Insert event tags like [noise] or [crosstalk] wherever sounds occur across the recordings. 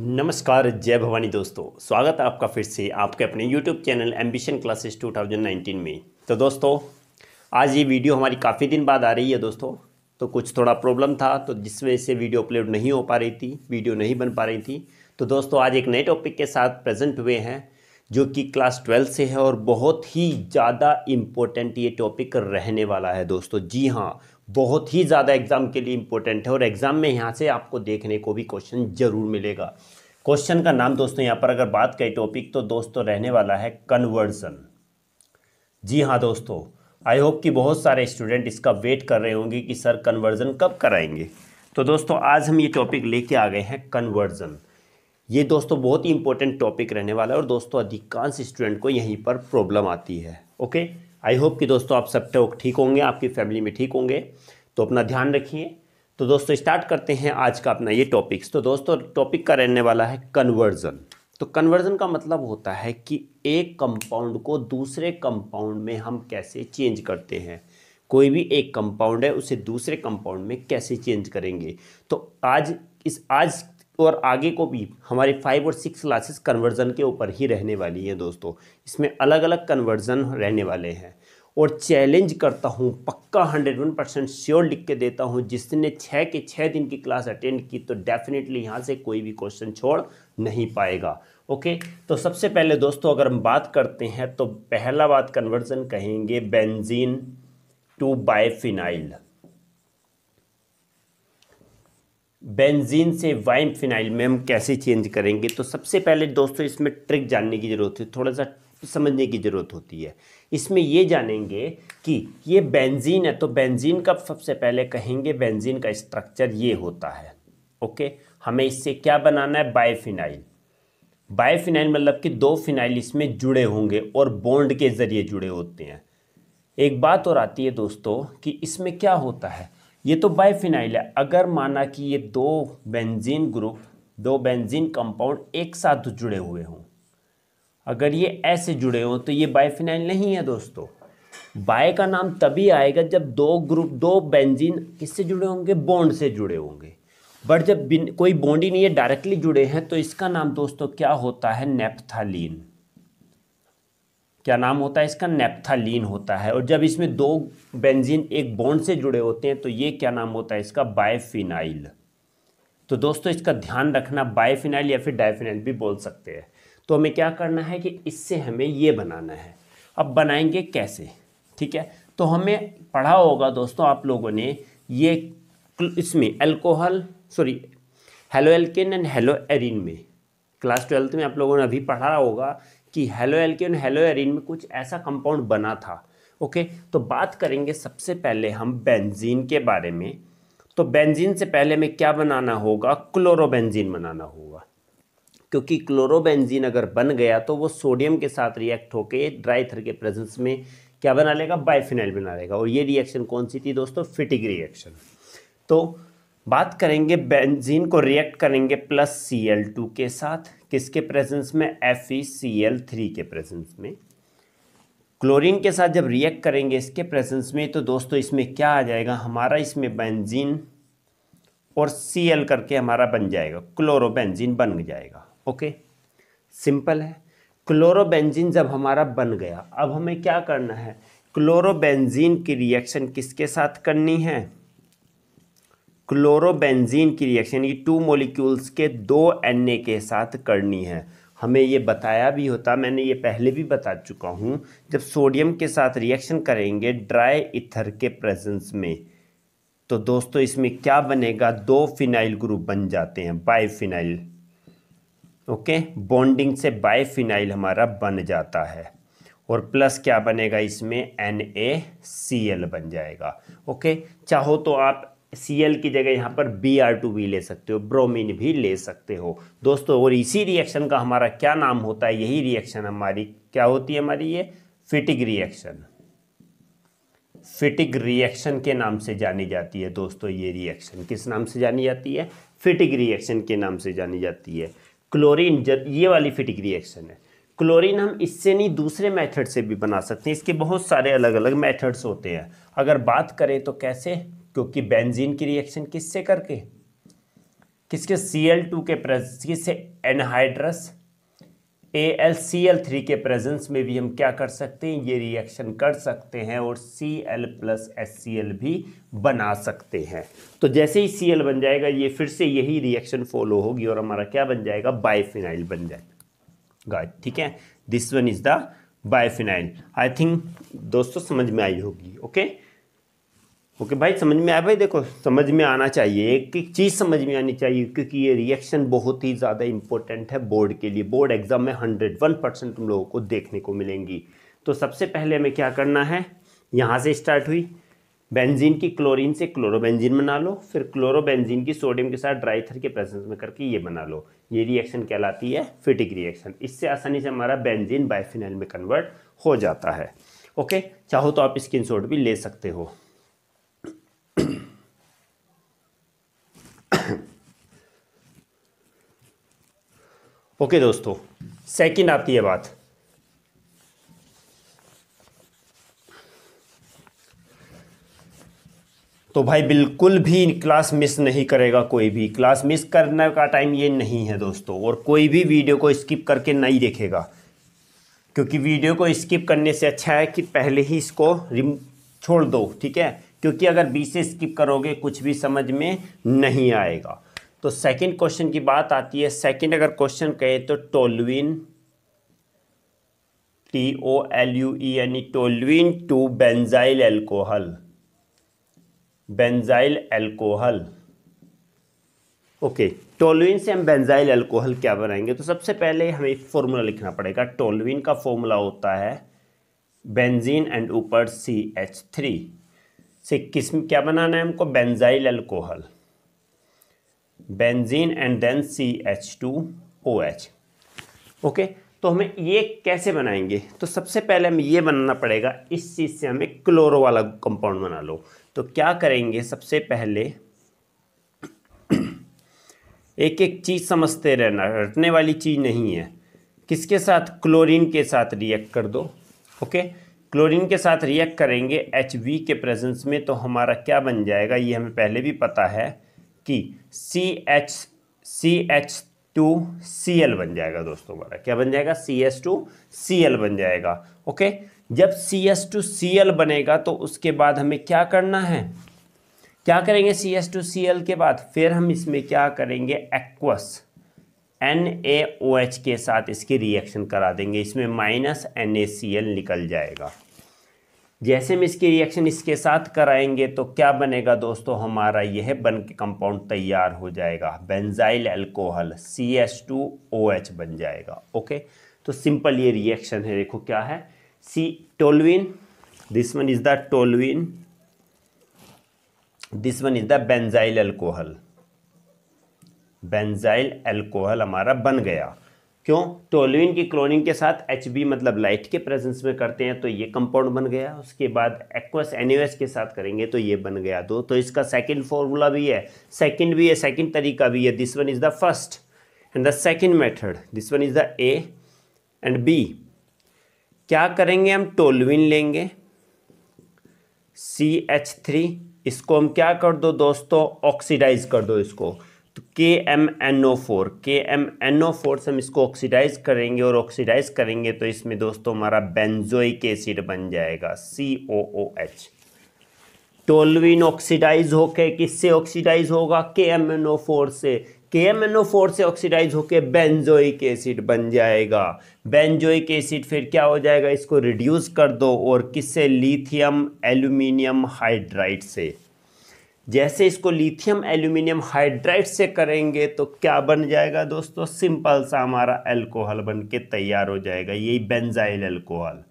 नमस्कार जय भवानी दोस्तों स्वागत है आपका फिर से आपके अपने YouTube चैनल एम्बिशन क्लासेस 2019 में तो दोस्तों आज ये वीडियो हमारी काफ़ी दिन बाद आ रही है दोस्तों तो कुछ थोड़ा प्रॉब्लम था तो जिस वजह से वीडियो अपलोड नहीं हो पा रही थी वीडियो नहीं बन पा रही थी तो दोस्तों आज एक नए टॉपिक के साथ प्रेजेंट हुए हैं जो कि क्लास ट्वेल्थ से है और बहुत ही ज़्यादा इम्पोर्टेंट ये टॉपिक रहने वाला है दोस्तों जी हाँ बहुत ही ज़्यादा एग्ज़ाम के लिए इम्पोर्टेंट है और एग्ज़ाम में यहाँ से आपको देखने को भी क्वेश्चन ज़रूर मिलेगा क्वेश्चन का नाम दोस्तों यहाँ पर अगर बात करें टॉपिक तो दोस्तों तो रहने वाला है कन्वर्जन जी हाँ दोस्तों आई होप कि बहुत सारे स्टूडेंट इसका वेट कर रहे होंगे कि सर कन्वर्जन कब कराएंगे तो दोस्तों आज हम ये टॉपिक लेके आ गए हैं कन्वर्जन ये दोस्तों बहुत ही इंपॉर्टेंट टॉपिक रहने वाला है और दोस्तों अधिकांश स्टूडेंट को यहीं पर प्रॉब्लम आती है ओके आई होप कि दोस्तों आप सब लोग तो ठीक होंगे आपकी फैमिली में ठीक होंगे तो अपना ध्यान रखिए तो दोस्तों स्टार्ट करते हैं आज का अपना ये टॉपिक्स तो दोस्तों टॉपिक का रहने वाला है कन्वर्जन तो कन्वर्जन का मतलब होता है कि एक कंपाउंड को दूसरे कंपाउंड में हम कैसे चेंज करते हैं कोई भी एक कंपाउंड है उसे दूसरे कंपाउंड में कैसे चेंज करेंगे तो आज इस आज और आगे को भी हमारे फाइव और सिक्स क्लासेस कन्वर्जन के ऊपर ही रहने वाली हैं दोस्तों इसमें अलग अलग कन्वर्जन रहने वाले हैं और चैलेंज करता हूँ पक्का हंड्रेड वन परसेंट श्योर लिख के देता हूँ जिसने छः के छः दिन की क्लास अटेंड की तो डेफिनेटली यहाँ से कोई भी क्वेश्चन छोड़ नहीं पाएगा ओके तो सबसे पहले दोस्तों अगर हम बात करते हैं तो पहला बात कन्वर्जन कहेंगे बेंजीन टू बायफिनाइल बेंजीन से वाइम फिनाइल में हम कैसे चेंज करेंगे तो सबसे पहले दोस्तों इसमें ट्रिक जानने की ज़रूरत है थोड़ा सा समझने की ज़रूरत होती है इसमें ये जानेंगे कि ये बेंजीन है तो बेंजीन का सबसे पहले कहेंगे बेंजीन का स्ट्रक्चर ये होता है ओके हमें इससे क्या बनाना है बायोफिनाइल बायोफिनाइल मतलब कि दो फिनाइल इसमें जुड़े होंगे और बॉन्ड के ज़रिए जुड़े होते हैं एक बात और आती है दोस्तों कि इसमें क्या होता है ये तो बायोफिनाइल है अगर माना कि ये दो बेंजीन ग्रुप दो बेंजीन कंपाउंड एक साथ जुड़े हुए हों अगर ये ऐसे जुड़े हों तो ये बायफिनाइल नहीं है दोस्तों बाय का नाम तभी आएगा जब दो ग्रुप दो बेंजीन किससे जुड़े होंगे बॉन्ड से जुड़े होंगे बट जब कोई बॉन्ड ही नहीं है डायरेक्टली जुड़े हैं तो इसका नाम दोस्तों क्या होता है नेपथालीन क्या नाम होता है इसका नेपथालीन होता है और जब इसमें दो बेंजीन एक बॉन्ड से जुड़े होते हैं तो ये क्या नाम होता है इसका बायफिनाइल तो दोस्तों इसका ध्यान रखना बायफिनाइल या फिर डायफिनाइल भी बोल सकते हैं तो हमें क्या करना है कि इससे हमें ये बनाना है अब बनाएंगे कैसे ठीक है तो हमें पढ़ा होगा दोस्तों आप लोगों ने ये इसमें alcohol sorry haloalkane and haloarene में क्लास ट्वेल्थ में आप लोगों ने अभी पढ़ा होगा कि हेलो एल्किन हेलो एरिन में कुछ ऐसा कंपाउंड बना था ओके तो बात करेंगे सबसे पहले हम बेंजीन के बारे में तो बेंजीन से पहले हमें क्या बनाना होगा क्लोरोबेंजीन बनाना होगा क्योंकि क्लोरोबेंजीन अगर बन गया तो वो सोडियम के साथ रिएक्ट होकर ड्राईथर के प्रेजेंस में क्या बना लेगा बाइफिनाइल बना लेगा और ये रिएक्शन कौन सी थी दोस्तों फिटिक रिएक्शन तो बात करेंगे बेंजीन को रिएक्ट करेंगे प्लस सी एल टू के साथ किसके प्रेजेंस में F E C L three के प्रेजेंस में क्लोरीन के साथ जब रिएक्ट करेंगे इसके प्रेजेंस में तो दोस्तों इसमें क्या आ जाएगा हमारा इसमें बेंजीन और सी एल करके हमारा बन जाएगा क्लोरोबेंजीन बन जाएगा ओके सिंपल है क्लोरोबेंजीन जब हमारा बन गया अब हमें क्या करना है क्लोरोबेंजीन की रिएक्शन किसके साथ करनी है क्लोरोबेंजीन की रिएक्शन ये टू मोलिक्यूल्स के दो एन के साथ करनी है हमें ये बताया भी होता मैंने ये पहले भी बता चुका हूँ जब सोडियम के साथ रिएक्शन करेंगे ड्राई इथर के प्रेजेंस में तो दोस्तों इसमें क्या बनेगा दो फिनाइल ग्रुप बन जाते हैं बाई फिनाइल ओके बॉन्डिंग से बायफिनाइल हमारा बन जाता है और प्लस क्या बनेगा इसमें एन ए सी एल बन जाएगा ओके चाहो तो आप सी एल की जगह यहाँ पर बी आर टू भी ले सकते हो ब्रोमीन भी ले सकते हो दोस्तों और इसी रिएक्शन का हमारा क्या नाम होता है यही रिएक्शन हमारी क्या होती है हमारी ये फिटिक रिएक्शन फिटिक रिएक्शन के नाम से जानी जाती है दोस्तों ये रिएक्शन किस नाम से जानी जाती है फिटिक रिएक्शन के नाम से जानी जाती है क्लोरीन ये वाली फिटिक रिएक्शन है क्लोरीन हम इससे नहीं दूसरे मेथड से भी बना सकते हैं इसके बहुत सारे अलग अलग मेथड्स होते हैं अगर बात करें तो कैसे क्योंकि बेंजीन की रिएक्शन किससे करके किसके सी एल टू के प्रेजेंस किससे anhydrous A L C L three के प्रेजेंस में भी हम क्या कर सकते हैं ये रिएक्शन कर सकते हैं और C L plus S C L भी बना सकते हैं तो जैसे ही सी एल बन जाएगा ये फिर से यही रिएक्शन फॉलो होगी और हमारा क्या बन जाएगा बायफिनाइल बन जाएगा ठीक है this one is the biphenyl I think दोस्तों समझ में आई होगी ओके okay? ओके भाई समझ में आया भाई देखो समझ में आना चाहिए एक एक चीज़ समझ में आनी चाहिए क्योंकि ये रिएक्शन बहुत ही ज़्यादा इंपॉर्टेंट है बोर्ड के लिए बोर्ड एग्जाम में हंड्रेड वन परसेंट तुम लोगों को देखने को मिलेंगी तो सबसे पहले हमें क्या करना है यहाँ से स्टार्ट हुई बेंजीन की क्लोरीन से क्लोरोबेंजीन बना लो फिर क्लोरोबेंजीन की सोडियम के साथ ड्राई थर के प्रेजेंस में करके ये बना लो ये रिएक्शन कहलाती है फिटिक रिएक्शन इससे आसानी से हमारा बेंजीन बाइफिनाइल में कन्वर्ट हो जाता है ओके चाहो तो आप स्क्रीन भी ले सकते हो ओके दोस्तों सेकंड आती है बात तो भाई बिल्कुल भी क्लास मिस नहीं करेगा कोई भी क्लास मिस करने का टाइम ये नहीं है दोस्तों और कोई भी वीडियो को स्किप करके नहीं देखेगा क्योंकि वीडियो को स्किप करने से अच्छा है कि पहले ही इसको रिम छोड़ दो ठीक है क्योंकि अगर बीच से स्किप करोगे कुछ भी समझ में नहीं आएगा तो सेकंड क्वेश्चन की बात आती है सेकंड अगर क्वेश्चन कहे तो toluene T O L U E यानी toluene to benzyl alcohol benzyl alcohol okay toluene से हम बेंजाइल एल्कोहल क्या बनाएंगे तो सबसे पहले हमें फॉर्मूला लिखना पड़ेगा टोलविन का फॉर्मूला होता है बेंजीन एंड ऊपर सी एच थ्री से किस्म क्या बनाना है हमको benzyl alcohol benzene and then C H two O H okay तो हमें ये कैसे बनाएंगे तो सबसे पहले हमें ये बनाना पड़ेगा इस चीज़ से हमें क्लोरो वाला कंपाउंड बना लो तो क्या करेंगे सबसे पहले [clears throat] एक एक चीज़ समझते रहना रटने वाली चीज़ नहीं है किसके साथ क्लोरीन के साथ रिएक्ट कर दो ओके क्लोरीन के साथ रिएक्ट करेंगे एच के प्रेजेंस में तो हमारा क्या बन जाएगा ये हमें पहले भी पता है कि C H C H two C L बन जाएगा दोस्तों हमारा क्या बन जाएगा C S two C L बन जाएगा ओके जब C S two C L बनेगा तो उसके बाद हमें क्या करना है क्या करेंगे C S two C L के बाद फिर हम इसमें क्या करेंगे aqueous N A O H के साथ इसकी रिएक्शन करा देंगे इसमें minus N A C L निकल जाएगा जैसे हम इसकी रिएक्शन इसके साथ कराएंगे तो क्या बनेगा दोस्तों हमारा यह बन के कंपाउंड तैयार हो जाएगा benzyl alcohol C H two O H बन जाएगा ओके तो सिंपल ये रिएक्शन है देखो क्या है see toluene this one is the toluene this one is the benzyl alcohol benzyl alcohol हमारा बन गया क्यों टोलविन की क्लोनिंग के साथ एच मतलब लाइट के प्रेजेंस में करते हैं तो ये कंपाउंड बन गया उसके बाद एक्वस एन के साथ करेंगे तो ये बन गया दो तो इसका सेकंड फॉर्मूला भी है सेकंड भी है सेकंड तरीका भी है this one is the first and the second method this one is the A and B क्या करेंगे हम टोलविन लेंगे सी एच थ्री इसको हम क्या कर दो दोस्तों ऑक्सीडाइज कर दो इसको तो K M N O four K M N O four से हम इसको ऑक्सीडाइज करेंगे और ऑक्सीडाइज करेंगे तो इसमें दोस्तों हमारा बेंजोइक एसिड बन जाएगा सी ओ ओ एच टोलविन ऑक्सीडाइज होके किससे ऑक्सीडाइज होगा के एम एन ओ फोर से K M N O four से ऑक्सीडाइज होके बेंजोइक एसिड बन जाएगा बेंजोइक एसिड फिर क्या हो जाएगा इसको रिड्यूस कर दो और किससे लिथियम एल्यूमिनियम हाइड्राइड से जैसे इसको लिथियम एल्यूमिनियम हाइड्राइड से करेंगे तो क्या बन जाएगा दोस्तों सिंपल सा हमारा एल्कोहल बन के तैयार हो जाएगा यही benzyl alcohol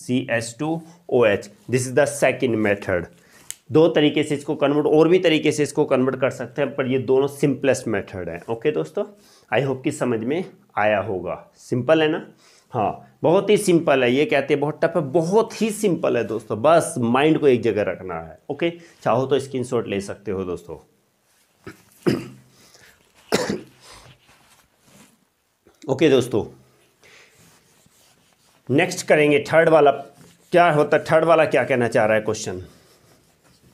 C S two O H this is the second method दो तरीके से इसको कन्वर्ट और भी तरीके से इसको कन्वर्ट कर सकते हैं पर ये दोनों सिंपलेस्ट मेथड हैं ओके दोस्तों आई होप कि समझ में आया होगा सिंपल है ना हाँ बहुत ही सिंपल है ये कहते हैं बहुत टफ है बहुत ही सिंपल है दोस्तों बस माइंड को एक जगह रखना है ओके चाहो तो स्क्रीन शॉट ले सकते हो दोस्तों ओके दोस्तों नेक्स्ट करेंगे थर्ड वाला क्या होता है थर्ड वाला क्या कहना चाह रहा है क्वेश्चन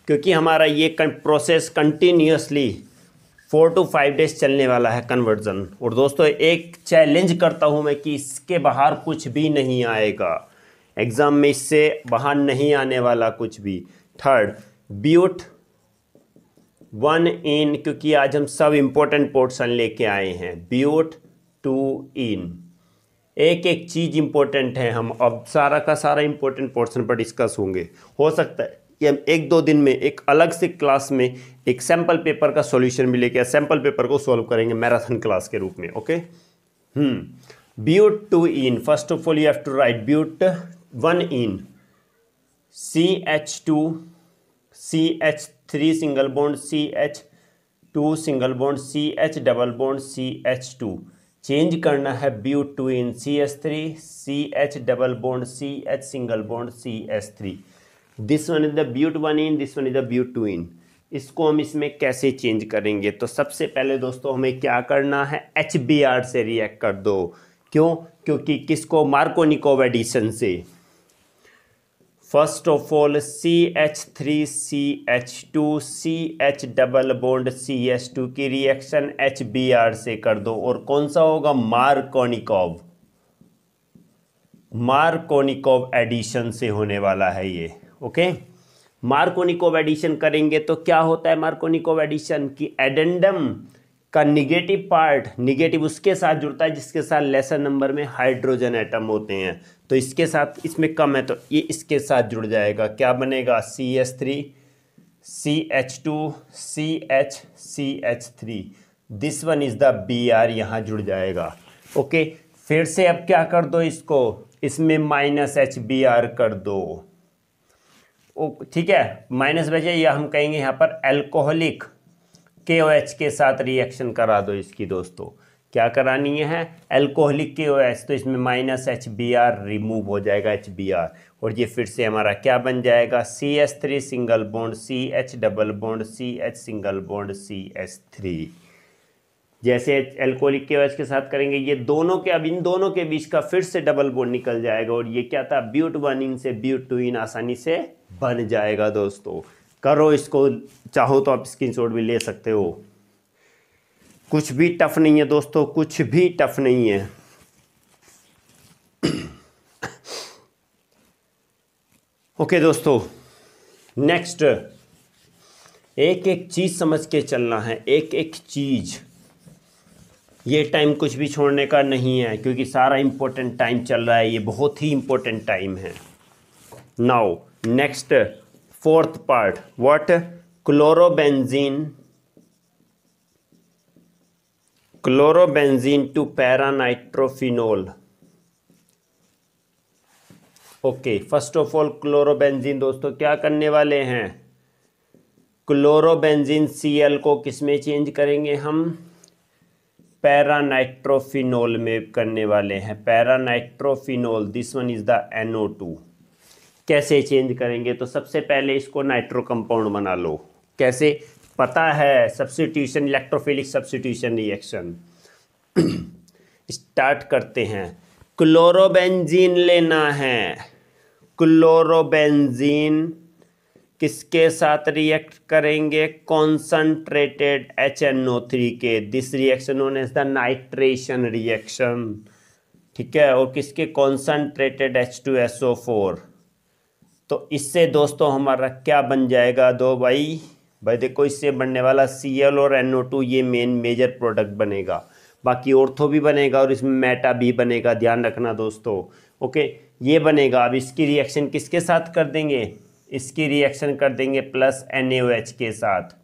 क्योंकि हमारा ये process continuously four to five days चलने वाला है कन्वर्जन और दोस्तों एक चैलेंज करता हूँ मैं कि इसके बाहर कुछ भी नहीं आएगा एग्ज़ाम में इससे बाहर नहीं आने वाला कुछ भी थर्ड ब्यूट वन इन क्योंकि आज हम सब इम्पोर्टेंट पोर्सन लेके आए हैं ब्यूट टू इन एक एक चीज़ इम्पोर्टेंट है हम अब सारा का सारा इम्पोर्टेंट पोर्सन पर डिस्कस होंगे हो सकता है या एक दो दिन में एक अलग से क्लास में एक सैम्पल पेपर का सॉल्यूशन भी लेके सैम्पल पेपर को सॉल्व करेंगे मैराथन क्लास के रूप में okay but two ene first of all you have to write but one ene C H two C H three single bond C H two single bond C H double bond C H two change करना है but two ene C H three C H double bond C H single bond C H three this one is the but one ene this one is the but two ene इसको हम इसमें कैसे change करेंगे तो सबसे पहले दोस्तों हमें क्या करना है एच बी आर से रिएक्ट कर दो क्यों क्योंकि किसको मार्कोनिकोव एडिशन से first of all C H three C H two C H double bond C H two की रिएक्शन एच बी आर से कर दो और कौन सा होगा मार्कोनिकोव मार्कोनिकोव एडिशन से होने वाला है ये ओके मार्कोनिकोव एडिशन करेंगे तो क्या होता है मार्कोनिकोव एडिशन की एडेंडम का निगेटिव पार्ट निगेटिव उसके साथ जुड़ता है जिसके साथ लेसर नंबर में हाइड्रोजन एटम होते हैं तो इसके साथ इसमें कम है तो ये इसके साथ जुड़ जाएगा क्या बनेगा C S three C H two C H C H three this one is the B R यहाँ जुड़ जाएगा ओके फिर से अब क्या कर दो इसको इसमें माइनस एच बी आर कर दो ठीक है माइनस बचे या हम कहेंगे यहाँ पर एल्कोहलिक के ओ एच के साथ रिएक्शन करा दो इसकी दोस्तों क्या करानी है एल्कोहलिक के ओ एच तो इसमें minus H B R remove हो जाएगा एच बी आर और ये फिर से हमारा क्या बन जाएगा C H three single bond C H double bond C H single bond C H three जैसे एल्कोहलिक के एच के साथ करेंगे ये दोनों के अब इन दोनों के बीच का फिर से डबल बोर्ड निकल जाएगा और ये क्या था ब्यूट वन इन से ब्यूट टू इन आसानी से बन जाएगा दोस्तों करो इसको चाहो तो आप शॉट भी ले सकते हो कुछ भी टफ नहीं है दोस्तों कुछ भी टफ नहीं है ओके [coughs] okay, दोस्तों नेक्स्ट एक एक चीज़ समझ के चलना है एक एक चीज़ ये टाइम कुछ भी छोड़ने का नहीं है क्योंकि सारा इम्पोर्टेंट टाइम चल रहा है ये बहुत ही इम्पोर्टेंट टाइम है now next fourth part what chlorobenzene chlorobenzene to paranitrophenol okay first of all chlorobenzene दोस्तों क्या करने वाले हैं क्लोरोबेंजीन सीएल को किसमें चेंज करेंगे हम पैरानाइट्रोफिनोल में करने वाले हैं paranitrophenol this one is the N O two कैसे चेंज करेंगे तो सबसे पहले इसको नाइट्रो कंपाउंड बना लो कैसे पता है substitution electrophilic substitution reaction start करते हैं क्लोरोबेंजीन लेना है क्लोरोबेंजीन किसके साथ रिएक्ट करेंगे concentrated H N O three के this reaction known as the nitration reaction ठीक है और किसके concentrated H two S O four तो इससे दोस्तों हमारा क्या बन जाएगा दो भाई भाई देखो इससे बनने वाला सी एल और एन ओ टू ये मेन मेजर प्रोडक्ट बनेगा बाकी ओर्थो तो भी बनेगा और इसमें मेटा भी बनेगा ध्यान रखना दोस्तों ओके ये बनेगा अब इसकी रिएक्शन किसके साथ कर देंगे इसकी रिएक्शन कर देंगे प्लस एन के साथ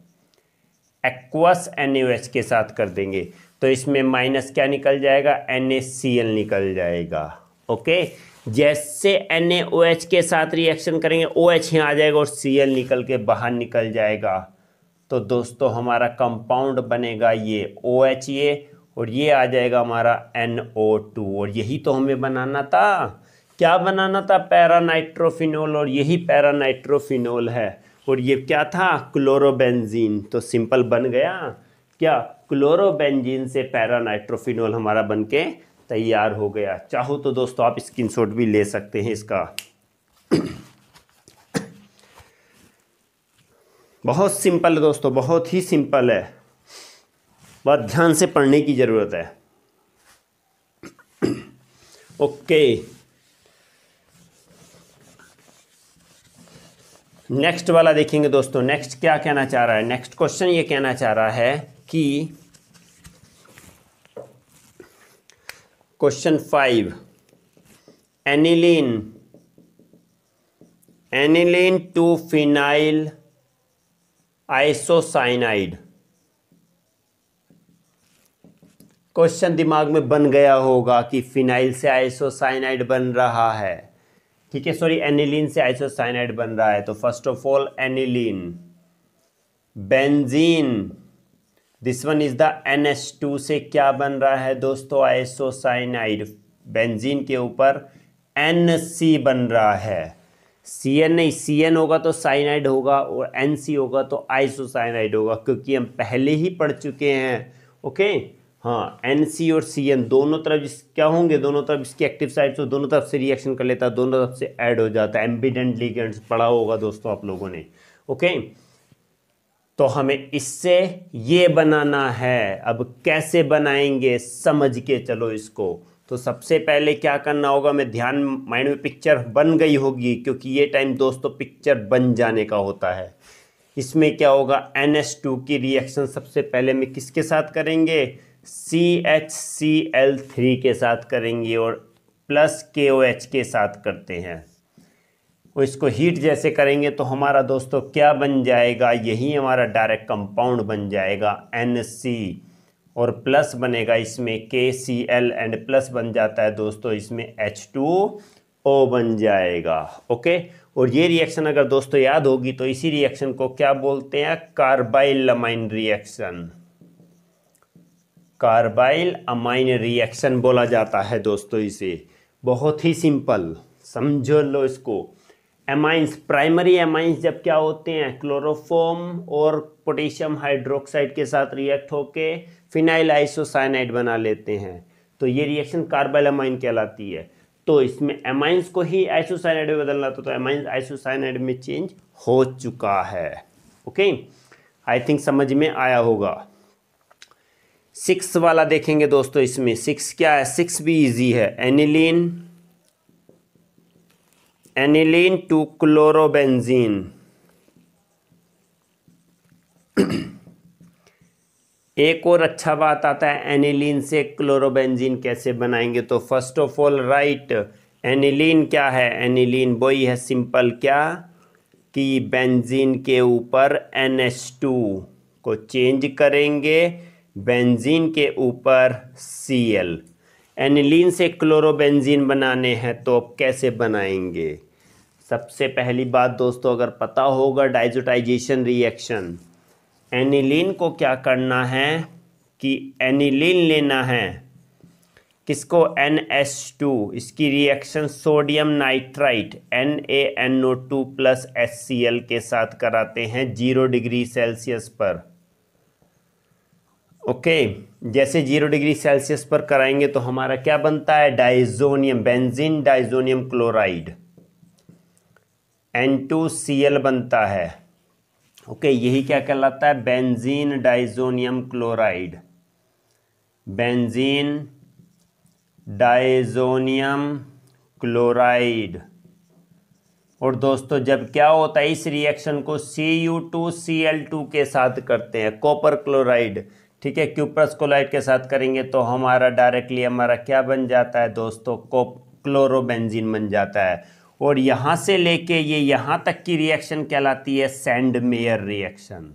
एक्वस एन के साथ कर देंगे तो इसमें माइनस क्या निकल जाएगा एन निकल जाएगा ओके जैसे एन के साथ रिएक्शन करेंगे ओ OH यहाँ आ जाएगा और सी निकल के बाहर निकल जाएगा तो दोस्तों हमारा कंपाउंड बनेगा ये ओ OH ये और ये आ जाएगा हमारा एन और यही तो हमें बनाना था क्या बनाना था पैरानाइट्रोफिनोल और यही पैरानाइट्रोफिनोल है और ये क्या था क्लोरोबेंजीन तो सिंपल बन गया क्या क्लोरोबेंजीन से पैरानाइट्रोफिनोल हमारा बन के तैयार हो गया चाहो तो दोस्तों आप स्क्रीनशॉट भी ले सकते हैं इसका बहुत सिंपल है दोस्तों बहुत ही सिंपल है बहुत ध्यान से पढ़ने की ज़रूरत है ओके नेक्स्ट वाला देखेंगे दोस्तों नेक्स्ट क्या कहना चाह रहा है नेक्स्ट क्वेश्चन ये कहना चाह रहा है कि question five aniline aniline to phenyl isocyanide question दिमाग में बन गया होगा कि फिनाइल से आइसोसाइनाइड बन रहा है ठीक है सॉरी एनिलीन से आइसोसाइनाइड बन रहा है तो first of all aniline benzene this one is the N S two से क्या बन रहा है दोस्तों आइसोसाइनाइड बेंजीन के ऊपर एन सी बन रहा है सी एन नहीं सी एन होगा तो साइनाइड होगा और एन सी होगा तो आइसोसाइनाइड होगा क्योंकि हम पहले ही पढ़ चुके हैं ओके okay? हाँ एन सी और सी एन दोनों तरफ इस क्या होंगे दोनों तरफ इसकी एक्टिव साइड्स तो दोनों तरफ से रिएक्शन कर लेता है दोनों तरफ से ऐड हो जाता है एम्बिडेंट लिगेंड्स पढ़ा होगा दोस्तों आप लोगों ने ओके तो हमें इससे ये बनाना है अब कैसे बनाएंगे समझ के चलो इसको तो सबसे पहले क्या करना होगा मैं ध्यान माइंड में पिक्चर बन गई होगी क्योंकि ये टाइम दोस्तों पिक्चर बन जाने का होता है इसमें क्या होगा एन एस टू की रिएक्शन सबसे पहले में किसके साथ करेंगे C H C L three के साथ करेंगे और प्लस के ओ एच के साथ करते हैं और इसको हीट जैसे करेंगे तो हमारा दोस्तों क्या बन जाएगा यही हमारा डायरेक्ट कंपाउंड बन जाएगा एन सी और प्लस बनेगा इसमें के सी एल एंड प्लस बन जाता है दोस्तों इसमें एच टू ओ बन जाएगा ओके और ये रिएक्शन अगर दोस्तों याद होगी तो इसी रिएक्शन को क्या बोलते हैं carbylamine reaction carbyl amine reaction बोला जाता है दोस्तों इसे बहुत ही सिंपल समझो लो इसको एमाइंस प्राइमरी एमाइंस जब क्या होते हैं क्लोरोफॉम और पोटेशियम हाइड्रोक्साइड के साथ रिएक्ट होके फिनाइल आइसोसाइनाइड बना लेते हैं तो ये रिएक्शन कार्बाइल अमाइन कहलाती है तो इसमें एमाइंस को ही आइसोसाइनाइड में बदलना तो एमाइंस आइसोसाइनाइड में चेंज हो चुका है ओके आई थिंक समझ में आया होगा सिक्स वाला देखेंगे दोस्तों इसमें सिक्स क्या है सिक्स भी इजी है एनिलीन एनिलीन टू क्लोरोबेंजीन एक और अच्छा बात आता है एनिलीन से क्लोरोबेंजीन कैसे बनाएंगे तो first of all right aniline क्या है एनिलीन वही है सिंपल क्या कि बेंजीन के ऊपर एन टू को चेंज करेंगे बेंजीन के ऊपर सी एल एनिलीन से क्लोरोबेंजीन बनाने हैं तो आप कैसे बनाएंगे सबसे पहली बात दोस्तों अगर पता होगा डाइजोटाइजेशन रिएक्शन एनिलीन को क्या करना है कि एनिलीन लेना है किसको टू इसकी reaction sodium nitrite N N A two plus S C L के साथ कराते हैं जीरो डिग्री सेल्सियस पर ओके जैसे जीरो डिग्री सेल्सियस पर कराएंगे तो हमारा क्या बनता है diazonium benzene diazonium chloride N two C L बनता है ओके यही क्या कहलाता है benzene diazonium chloride benzene diazonium chloride और दोस्तों जब क्या होता है इस रिएक्शन को C U two C L two के साथ करते हैं कॉपर क्लोराइड ठीक है क्यूप्रस कोलाइड के साथ करेंगे तो हमारा डायरेक्टली हमारा क्या बन जाता है दोस्तों को क्लोरोबेंजीन बन जाता है और यहाँ से लेके ये यहाँ तक की रिएक्शन कहलाती है सैंडमेयर रिएक्शन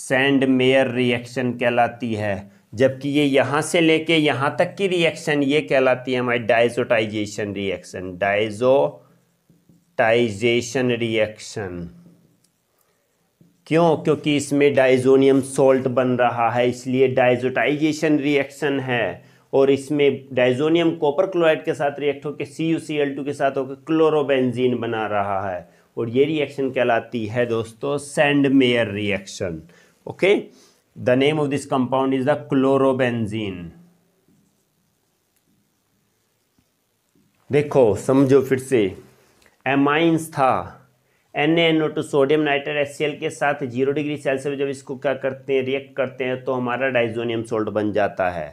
सैंडमेयर रिएक्शन कहलाती है जबकि ये यहाँ से लेके यहाँ तक की रिएक्शन ये कहलाती है हमारी डाइजोटाइजेशन रिएक्शन डाइजोटाइजेशन रिएक्शन क्यों क्योंकि इसमें डाइजोनियम सॉल्ट बन रहा है इसलिए डाइजोटाइजेशन रिएक्शन है और इसमें डाइजोनियम कॉपर क्लोराइड के साथ रिएक्ट होकर C U C L two के साथ होकर क्लोरोबेंजीन बना रहा है और ये रिएक्शन कहलाती है दोस्तों Sandmeyer reaction okay the name of this compound is the chlorobenzene देखो समझो फिर से एमाइंस था N N O two sodium nitrate S C L के साथ जीरो डिग्री सेल्सियस जब इसको क्या करते हैं रिएक्ट करते हैं तो हमारा डाइजोनियम सोल्ट बन जाता है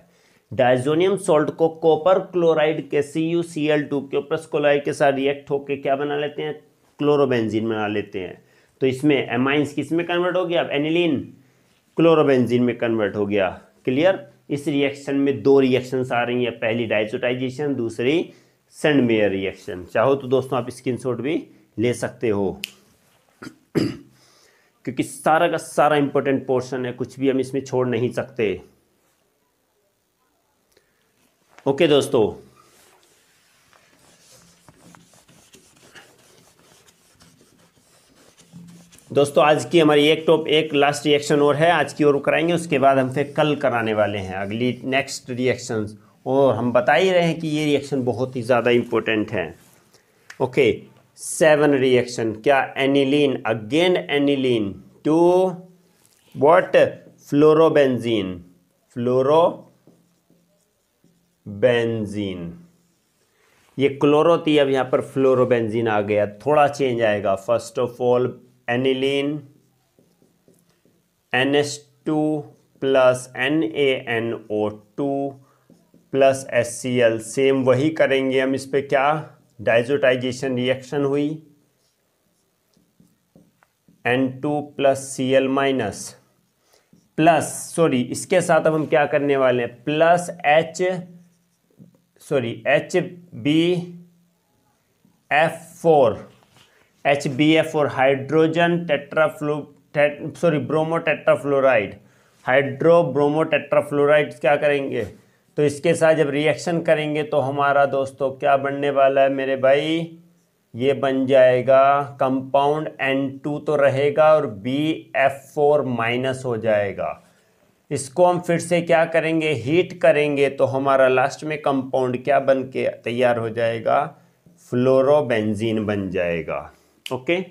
डाइजोनियम सोल्ट को कॉपर क्लोराइड के C U C L two के प्लस क्लोराइड के साथ रिएक्ट होकर क्या बना लेते हैं क्लोरोबेंजीन बना लेते हैं तो इसमें एमाइंस किस में कन्वर्ट हो गया अब एनिलीन क्लोरोबेंजीन में कन्वर्ट हो गया क्लियर इस रिएक्शन में दो रिएक्शंस आ रही हैं पहली डाइजोटाइजेशन दूसरी सेंडमेयर रिएक्शन चाहो तो दोस्तों आप स्क्रीनशॉट भी ले सकते हो क्योंकि सारा का सारा इंपॉर्टेंट पोर्शन है कुछ भी हम इसमें छोड़ नहीं सकते ओके दोस्तों दोस्तों आज की हमारी एक टॉप एक लास्ट रिएक्शन और है आज की और कराएंगे उसके बाद हम फिर कल कराने वाले हैं अगली नेक्स्ट रिएक्शन और हम बता ही रहे हैं कि ये रिएक्शन बहुत ही ज़्यादा इम्पोर्टेंट है ओके सेवन रिएक्शन क्या aniline again aniline to what fluorobenzene benzene ये क्लोरो थी अब यहां पर फ्लोरोबेंजीन आ गया थोड़ा चेंज आएगा first of all aniline N S two plus N A N O two plus S C L same वही करेंगे हम इस पर क्या डाइजोटाइजेशन रिएक्शन हुई N two plus C L minus plus sorry इसके साथ अब हम क्या करने वाले हैं plus H sorry H B F four H B F four hydrogen tetraflo sorry bromo tetrafluoride hydro bromo tetrafluoride क्या करेंगे तो इसके साथ जब रिएक्शन करेंगे तो हमारा दोस्तों क्या बनने वाला है मेरे भाई ये बन जाएगा कंपाउंड एन टू तो रहेगा और बी एफ फोर माइनस हो जाएगा इसको हम फिर से क्या करेंगे हीट करेंगे तो हमारा लास्ट में कंपाउंड क्या बन के तैयार हो जाएगा फ्लोरोबेंजीन बन जाएगा ओके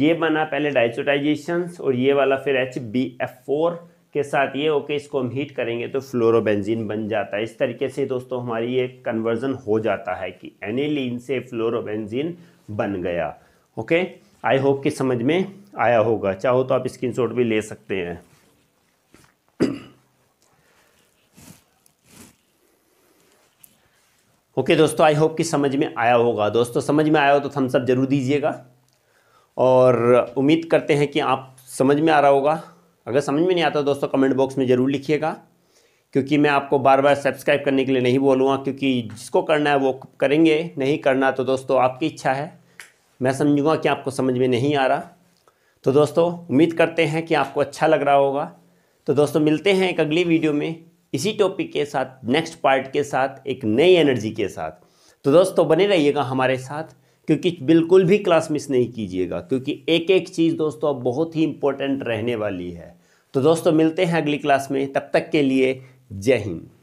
ये बना पहले डाइसोटाइजेशन और ये वाला फिर एच बी एफ फोर के साथ ये ओके इसको हम हीट करेंगे तो फ्लोरोबेंजीन बन जाता है इस तरीके से दोस्तों हमारी ये कन्वर्जन हो जाता है कि एनिलीन से फ्लोरोबेंजीन बन गया ओके आई होप कि समझ में आया होगा चाहो तो आप स्क्रीनशॉट भी ले सकते हैं ओके okay, दोस्तों आई होप कि समझ में आया होगा दोस्तों समझ में आया हो तो थम्सअप जरूर दीजिएगा और उम्मीद करते हैं कि आप समझ में आ रहा होगा अगर समझ में नहीं आता दोस्तों कमेंट बॉक्स में ज़रूर लिखिएगा क्योंकि मैं आपको बार बार सब्सक्राइब करने के लिए नहीं बोलूँगा क्योंकि जिसको करना है वो करेंगे नहीं करना तो दोस्तों आपकी इच्छा है मैं समझूंगा कि आपको समझ में नहीं आ रहा तो दोस्तों उम्मीद करते हैं कि आपको अच्छा लग रहा होगा तो दोस्तों मिलते हैं एक अगली वीडियो में इसी टॉपिक के साथ नेक्स्ट पार्ट के साथ एक नई एनर्जी के साथ तो दोस्तों बने रहिएगा हमारे साथ क्योंकि बिल्कुल भी क्लास मिस नहीं कीजिएगा क्योंकि एक एक चीज़ दोस्तों अब बहुत ही इम्पोर्टेंट रहने वाली है तो दोस्तों मिलते हैं अगली क्लास में तब तक के लिए जय हिंद